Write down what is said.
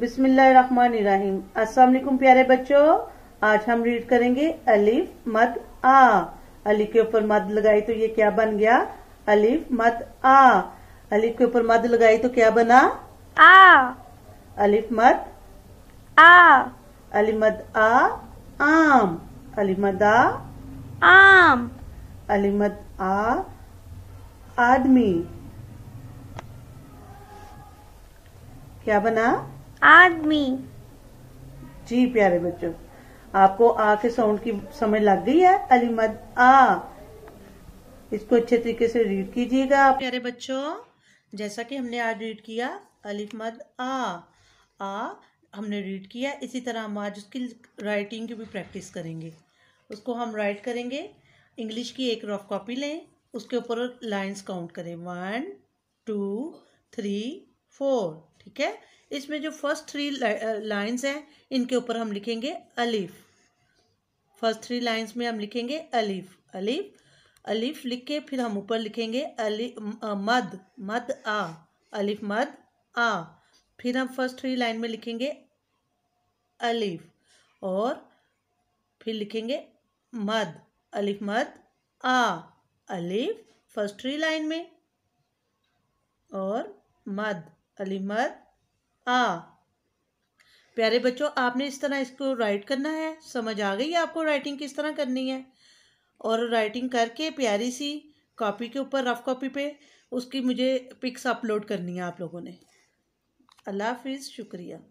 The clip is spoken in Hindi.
बिस्मिल्लाहिर्रहमानिर्रहीम अस्सलाम वालेकुम प्यारे बच्चों आज हम रीड करेंगे अलिफ मद आ अलिफ के ऊपर मद लगाई तो ये क्या बन गया अलिफ मद आ अलिफ के ऊपर मद लगाई तो क्या बना आ अलिफ मद आ अलिफ मद आ आम अलिफ मद आ आम अलिफ मद आ आदमी क्या बना आदमी जी प्यारे बच्चों आपको आ के साउंड की समझ लग गई है अलीमद आ इसको अच्छे तरीके से रीड कीजिएगा आप प्यारे बच्चों जैसा कि हमने आज रीड किया अलिफ मद आ आ हमने रीड किया इसी तरह हम आज उसकी राइटिंग की भी प्रैक्टिस करेंगे उसको हम राइट करेंगे इंग्लिश की एक रफ कॉपी लें उसके ऊपर लाइंस काउंट करें वन टू थ्री फोर ठीक है इसमें जो फर्स्ट थ्री लाइन्स हैं इनके ऊपर हम लिखेंगे अलीफ फर्स्ट थ्री लाइन्स में हम लिखेंगे अलीफ अलीफ अलीफ लिख के फिर हम ऊपर लिखेंगे अली मद मद आ अलिफ मद आ फिर हम फर्स्ट थ्री लाइन में लिखेंगे अलिफ और फिर लिखेंगे मद अलिफ मद आ अलिफ फर्स्ट थ्री लाइन में और मद अलीमर आ प्यारे बच्चों आपने इस तरह इसको राइट करना है समझ आ गई आपको राइटिंग किस तरह करनी है और राइटिंग करके प्यारी सी कॉपी के ऊपर रफ कॉपी पे उसकी मुझे पिक्स अपलोड करनी है आप लोगों ने अल्लाह हाफिज़ शुक्रिया